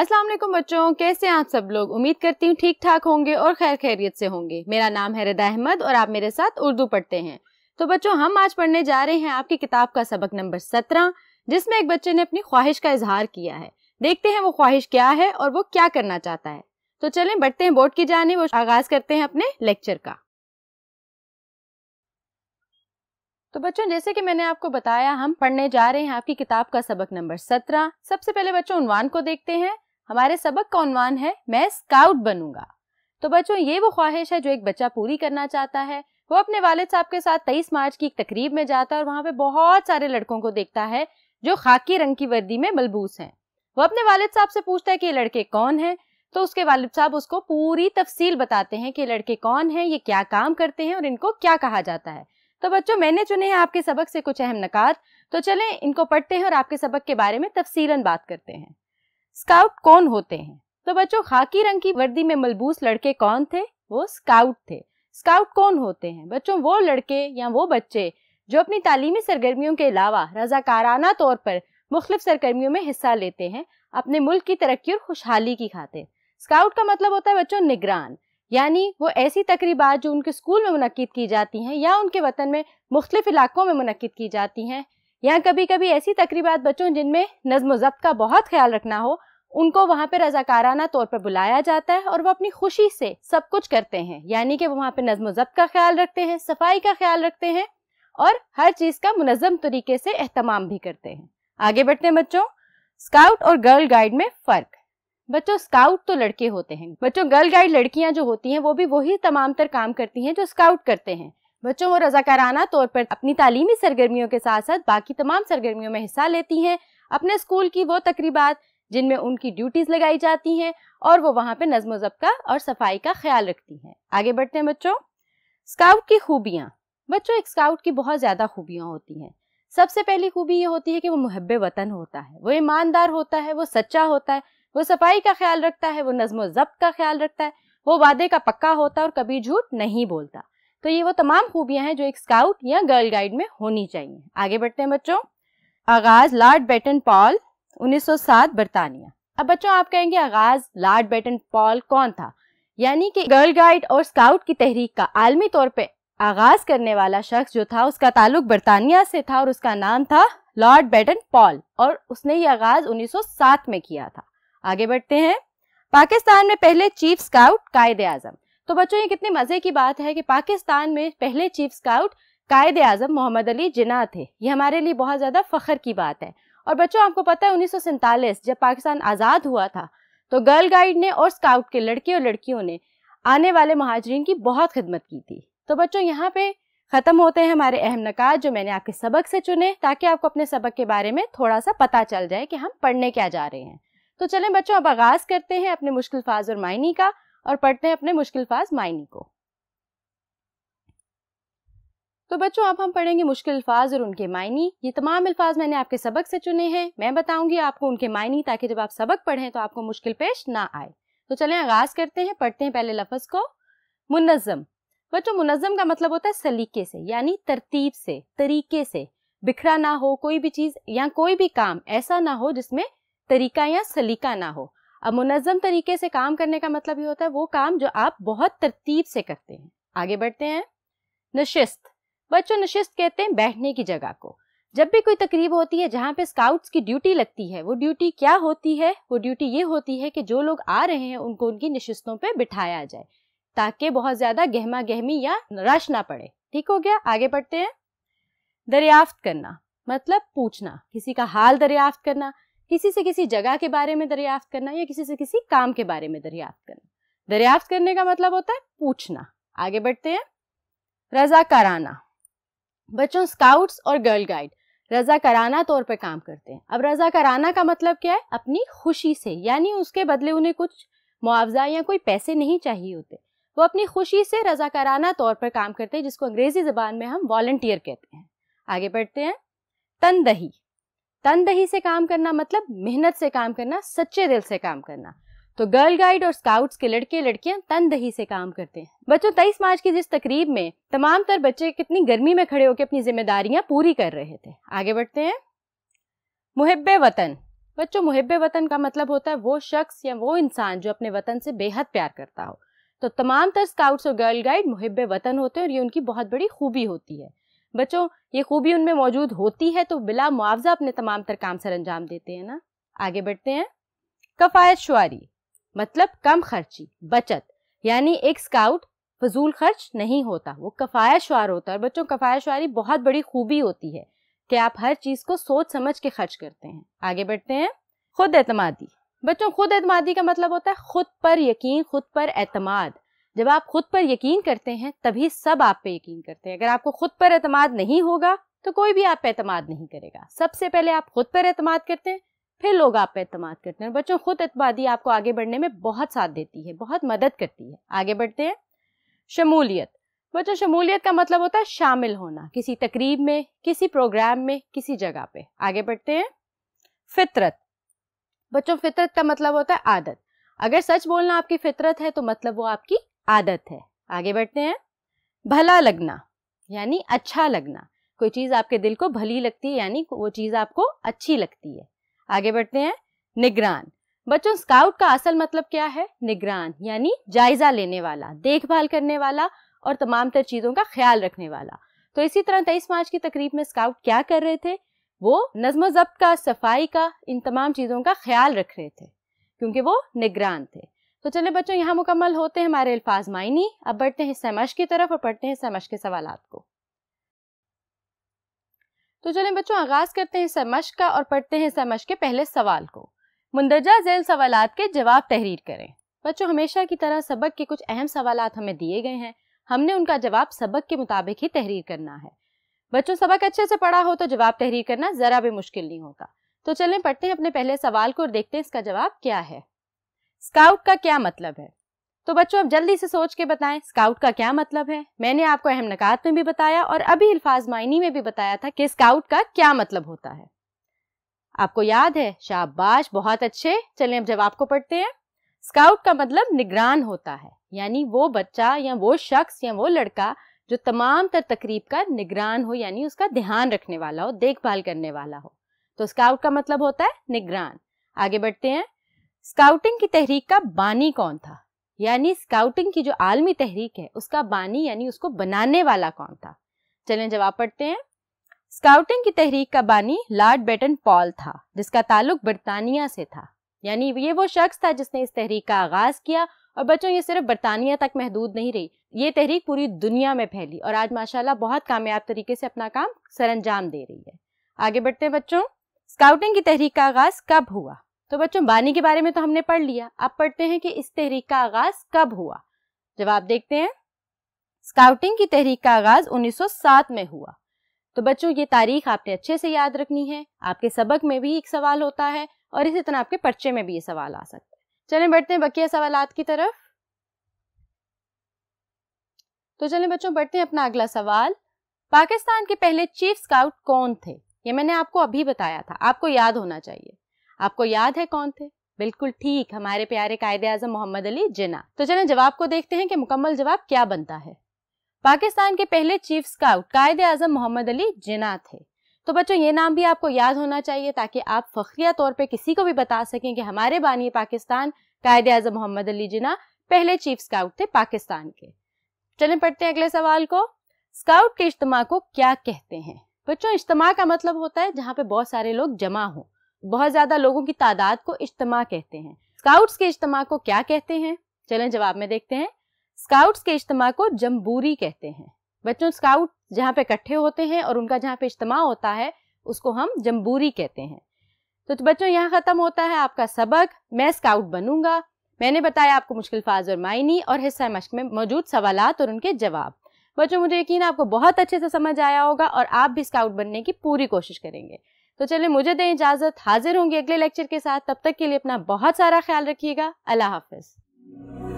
अस्सलाम वालेकुम बच्चों कैसे हैं आप सब लोग उम्मीद करती हूँ ठीक ठाक होंगे और खैर खैरियत से होंगे मेरा नाम है रदा अहमद और आप मेरे साथ उर्दू पढ़ते हैं तो बच्चों हम आज पढ़ने जा रहे हैं आपकी किताब का सबक नंबर सत्रह जिसमें एक बच्चे ने अपनी ख्वाहिश का इजहार किया है देखते हैं वो ख्वाहिश क्या है और वो क्या करना चाहता है तो चलें बढ़ते हैं बोर्ड की जाने वो आगाज करते हैं अपने लेक्चर का तो बच्चों जैसे कि मैंने आपको बताया हम पढ़ने जा रहे हैं आपकी किताब का सबक नंबर सत्रह सबसे पहले बच्चों उनवान को देखते हैं हमारे सबक का उनवान है मैं स्काउट बनूंगा तो बच्चों ये वो ख्वाहिश है जो एक बच्चा पूरी करना चाहता है वो अपने वालिद साहब के साथ तेईस मार्च की एक तकरीब में जाता है और वहाँ पे बहुत सारे लड़कों को देखता है जो खाकी रंग की वर्दी में मलबूस हैं वो अपने वालिद साहब से पूछता है कि ये लड़के कौन हैं तो उसके वालिद साहब उसको पूरी तफसील बताते हैं कि लड़के कौन हैं ये क्या काम करते हैं और इनको क्या कहा जाता है तो बच्चों मैंने चुने हैं आपके सबक से कुछ अहम नकार तो चले इनको पढ़ते हैं और आपके सबक के बारे में तफसीलन बात करते हैं स्काउट कौन होते हैं तो बच्चों खाकी रंग की वर्दी में मलबूस लड़के कौन थे वो स्काउट थे स्काउट कौन होते हैं बच्चों वो लड़के या वो बच्चे जो अपनी तालीमी सरगर्मियों के अलावा रजाकाराना तौर पर मुख्तु सरगर्मियों में हिस्सा लेते हैं अपने मुल्क की तरक्की और खुशहाली की खातिर स्काउट का मतलब होता है बच्चों निगरान यानी वो ऐसी तकरीबा जो उनके स्कूल में मनद की जाती हैं या उनके वतन में मुख्तफ इलाकों में मनद की जाती हैं या कभी कभी ऐसी तकरीबा बच्चों जिनमें नज्म ज़ब्त का बहुत ख्याल रखना हो उनको वहाँ पर रजाकाराना तौर पर बुलाया जाता है और वह अपनी खुशी से सब कुछ करते हैं यानी कि वो वहाँ पर नज्म ज़ब्त का ख्याल रखते हैं सफाई का ख्याल रखते हैं और हर चीज़ का मुनज़म तरीके से अहतमाम भी करते हैं आगे बढ़ते हैं बच्चों स्काउट और गर्ल गाइड में फ़र्क बच्चों स्काउट तो लड़के होते हैं बच्चों गर्ल गाइड लड़कियां जो होती हैं वो भी वही तमाम तर काम करती हैं जो स्काउट करते हैं बच्चों वो रजाकाराना तौर पर अपनी तालीमी सरगर्मियों के साथ साथ बाकी तमाम सरगर्मियों में हिस्सा लेती हैं अपने स्कूल की वो तकरीबात जिनमें उनकी ड्यूटीज लगाई जाती हैं और वो वहाँ पे नज्म जब का और सफाई का ख्याल रखती हैं आगे बढ़ते हैं बच्चों स्काउट की खूबियाँ बच्चों एक स्काउट की बहुत ज़्यादा खूबियाँ होती हैं सबसे पहली खूबी ये होती है कि वो मुहब वतन होता है वो ईमानदार होता है वो सच्चा होता है वो सफाई का ख्याल रखता है वो नज्म जब्त का ख्याल रखता है वो वादे का पक्का होता है और कभी झूठ नहीं बोलता तो ये वो तमाम खूबियां हैं जो एक स्काउट या गर्ल गाइड में होनी चाहिए आगे बढ़ते हैं बच्चों आगाज लॉर्ड बेटन पॉल 1907 बरतानिया अब बच्चों आप कहेंगे आगाज लॉर्ड बेटन पॉल कौन था यानी कि गर्ल गाइड और स्काउट की तहरीक का आलमी तौर पर आगाज करने वाला शख्स जो था उसका ताल्लुक बरतानिया से था और उसका नाम था लॉर्ड बेटन पॉल और उसने ये आगाज 1907 में किया था आगे बढ़ते हैं पाकिस्तान में पहले चीफ स्काउट कायद आजम तो बच्चों ये कितने मजे की बात है कि पाकिस्तान में पहले चीफ स्काउट कायद आजम मोहम्मद अली जिना थे ये हमारे लिए बहुत ज़्यादा फख्र की बात है और बच्चों आपको पता है उन्नीस जब पाकिस्तान आज़ाद हुआ था तो गर्ल गाइड ने और स्काउट के लड़के और लड़कियों ने आने वाले महाजरीन की बहुत खिदमत की थी तो बच्चों यहाँ पे ख़त्म होते हैं हमारे अहम नकात जो मैंने आपके सबक से चुने ताकि आपको अपने सबक के बारे में थोड़ा सा पता चल जाए कि हम पढ़ने क्या जा रहे हैं तो चलें बच्चों अब आगाज़ करते हैं अपने मुश्किल फाज और मायनी का और पढ़ते हैं अपने मुश्किल फाज मायनी को तो बच्चों अब हम पढ़ेंगे मुश्किल अल्फाज और उनके मायने ये तमाम अल्फाज मैंने आपके सबक से चुने हैं मैं बताऊंगी आपको उनके मायने ताकि जब आप सबक पढ़ें तो आपको मुश्किल पेश ना आए तो चलें आगाज़ करते हैं पढ़ते हैं पहले लफज को मुनज़म बच्चों मुनज़म का मतलब होता है सलीके से यानी तरतीब से तरीके से बिखरा ना हो कोई भी चीज़ या कोई भी काम ऐसा ना हो जिसमें तरीका या सलीका ना हो अब मुनज़म तरीके से काम करने का मतलब ये होता है वो काम जो आप बहुत तरतीब से करते हैं आगे बढ़ते हैं नशिस्त बच्चों नशिस्त कहते हैं बैठने की जगह को जब भी कोई तकरीब होती है जहाँ पे स्काउट्स की ड्यूटी लगती है वो ड्यूटी क्या होती है वो ड्यूटी ये होती है कि जो लोग आ रहे हैं उनको उनकी नशिस्तों पे बिठाया जाए ताकि बहुत ज़्यादा गहमा गहमी या रश ना पड़े ठीक हो गया आगे बढ़ते हैं दरियाफ्त करना मतलब पूछना किसी का हाल दरियाफ्त करना किसी से किसी जगह के बारे में दरियाफ्त करना या किसी से किसी काम के बारे में दरियाफ्त करना दरियाफ्त करने का मतलब होता है पूछना आगे बढ़ते हैं रजाकाराना बच्चों स्काउट्स और गर्ल गाइड रजाकाराना तौर पर काम करते हैं अब रजाकाराना का मतलब क्या है अपनी खुशी से यानी उसके बदले उन्हें कुछ मुआवजा या कोई पैसे नहीं चाहिए होते वो अपनी खुशी से रजाकाराना तौर पर काम करते हैं जिसको अंग्रेजी जबान में हम वॉल्टियर कहते हैं आगे बढ़ते हैं तनदही तनदही से काम करना मतलब मेहनत से काम करना सच्चे दिल से काम करना तो गर्ल गाइड और स्काउट्स के लड़के लड़कियां तनदही से काम करते हैं बच्चों तेईस मार्च की जिस तकरीब में तमाम तर बच्चे कितनी गर्मी में खड़े होकर अपनी जिम्मेदारियां पूरी कर रहे थे आगे बढ़ते हैं मुहब वतन बच्चों मुहब वतन का मतलब होता है वो शख्स या वो इंसान जो अपने वतन से बेहद प्यार करता हो तो तमाम तर स्काउट्स और गर्ल गाइड मुहब वतन होते हैं और ये उनकी बहुत बड़ी खूबी होती है बच्चों ये खूबी उनमें मौजूद होती है तो बिला मुआवजा अपने तमाम तर काम सर अंजाम देते हैं ना आगे बढ़ते हैं कफायत शुआरी मतलब कम खर्ची बचत यानी एक स्काउट फजूल खर्च नहीं होता वो कफायत शुआर होता है और बच्चों कफायत शुआरी बहुत बड़ी खूबी होती है कि आप हर चीज़ को सोच समझ के खर्च करते हैं आगे बढ़ते हैं खुद एतमादी बच्चों खुद एतमादी का मतलब होता है खुद पर यकीन खुद पर एतमाद जब आप खुद पर यकीन करते हैं तभी सब आप पे यकीन करते हैं अगर आपको खुद पर अतमाद नहीं होगा तो कोई भी आप पे अतमाद नहीं करेगा सबसे पहले आप खुद पर अतमाद करते हैं फिर लोग आप पे अतमाद करते हैं बच्चों खुद अतमादी आपको आगे बढ़ने में बहुत साथ देती है बहुत मदद करती है आगे बढ़ते हैं शमूलियत बच्चों शमूलियत का मतलब होता है शामिल होना किसी तकरीब में किसी प्रोग्राम में किसी जगह पे आगे बढ़ते हैं फितरत बच्चों फितरत का मतलब होता है आदत अगर सच बोलना आपकी फितरत है तो मतलब वो आपकी आदत है आगे बढ़ते हैं भला लगना यानी अच्छा लगना कोई चीज़ आपके दिल को भली लगती है यानी वो चीज़ आपको अच्छी लगती है आगे बढ़ते हैं निगरान बच्चों स्काउट का असल मतलब क्या है निगरान यानी जायजा लेने वाला देखभाल करने वाला और तमाम तर चीज़ों का ख्याल रखने वाला तो इसी तरह तेईस मार्च की तकरीब में स्काउट क्या कर रहे थे वो नजम जब्त का सफाई का इन तमाम चीज़ों का ख्याल रख रहे थे क्योंकि वो निगरान थे तो चले बच्चों यहाँ मुकम्मल होते हैं हमारे अल्फाज मायनी अब बढ़ते हैं समझ की तरफ और पढ़ते हैं समझ के सवाल को तो चले बच्चों आगाज करते हैं समझ का और पढ़ते हैं समझ के पहले सवाल को मुंदरजा झैल सवाल के जवाब तहरीर करें बच्चों हमेशा की तरह सबक के कुछ अहम सवाल हमें दिए गए हैं हमने उनका जवाब सबक के मुताबिक ही तहरीर करना है बच्चों सबक अच्छे से पढ़ा हो तो जवाब तहरीर करना ज़रा भी मुश्किल नहीं होगा तो चलें पढ़ते हैं अपने पहले सवाल को और देखते हैं इसका जवाब क्या है स्काउट का क्या मतलब है तो बच्चों अब जल्दी से सोच के बताएं स्काउट का क्या मतलब है मैंने आपको अहम नकात में भी बताया और अभी अल्फाज मायनी में भी बताया था कि स्काउट का क्या मतलब होता है आपको याद है शाबाश बहुत अच्छे चलें अब जवाब को पढ़ते हैं स्काउट का मतलब निगरान होता है यानी वो बच्चा या वो शख्स या वो लड़का जो तमाम तर तकरीब का निगरान हो यानी उसका ध्यान रखने वाला हो देखभाल करने वाला हो तो स्काउट का मतलब होता है निगरान आगे बढ़ते हैं स्काउटिंग की तहरीक का बानी कौन था यानी स्काउटिंग की जो आलमी तहरीक है उसका बानी यानी उसको बनाने वाला कौन था चलें जवाब पढ़ते हैं स्काउटिंग की तहरीक का बानी लॉर्ड बेटन पॉल था जिसका ताल्लुक बरतानिया से था यानी ये वो शख्स था जिसने इस तहरीक का आगाज किया और बच्चों ये सिर्फ बरतानिया तक महदूद नहीं रही ये तहरीक पूरी दुनिया में फैली और आज माशाल्लाह बहुत कामयाब तरीके से अपना काम सरंजाम दे रही है आगे बढ़ते हैं बच्चों स्काउटिंग की तहरीक का आगाज कब हुआ तो बच्चों बानी के बारे में तो हमने पढ़ लिया अब पढ़ते हैं कि इस तहरीक का आगाज कब हुआ जवाब देखते हैं स्काउटिंग की तहरीक का आगाज 1907 में हुआ तो बच्चों ये तारीख आपने अच्छे से याद रखनी है आपके सबक में भी एक सवाल होता है और इसी तरह आपके पर्चे में भी ये सवाल आ सकता है चलें बढ़ते हैं बकिया सवाल की तरफ तो चलें बच्चों बढ़ते हैं अपना अगला सवाल पाकिस्तान के पहले चीफ स्काउट कौन थे ये मैंने आपको अभी बताया था आपको याद होना चाहिए आपको याद है कौन थे बिल्कुल ठीक हमारे प्यारे कायदे आजम मोहम्मद अली जिना तो चले जवाब को देखते हैं कि मुकम्मल जवाब क्या बनता है पाकिस्तान के पहले चीफ स्काउट कायद आजम मोहम्मद अली जिना थे तो बच्चों ये नाम भी आपको याद होना चाहिए ताकि आप फख्रिया तौर पे किसी को भी बता सकें कि हमारे बानी पाकिस्तान कायद आजम मोहम्मद अली जिना पहले चीफ स्काउट थे पाकिस्तान के चलें पढ़ते हैं अगले सवाल को स्काउट के इज्तम को क्या कहते हैं बच्चों इज्तम का मतलब होता है जहाँ पे बहुत सारे लोग जमा हों बहुत ज्यादा लोगों की तादाद को इज्तम कहते हैं स्काउट्स के इज्तम को क्या कहते हैं चलें जवाब में देखते हैं स्काउट्स के इज्तम को जम्बूरी कहते हैं बच्चों स्काउट जहाँ पे इकट्ठे होते हैं और उनका जहाँ पे इज्तम होता है उसको हम जम्बूरी कहते हैं तो, तो बच्चों यहाँ ख़त्म होता है आपका सबक मैं स्काउट बनूंगा मैंने बताया आपको मुश्किल फाज और मायनी और हिस्सा मश्क में मौजूद सवाल और उनके जवाब बच्चों मुझे यकीन आपको बहुत अच्छे से समझ आया होगा और आप भी स्काउट बनने की पूरी कोशिश करेंगे तो चलिए मुझे दें इजाजत हाजिर होंगी अगले लेक्चर के साथ तब तक के लिए अपना बहुत सारा ख्याल रखिएगा अल्लाह हाफिज़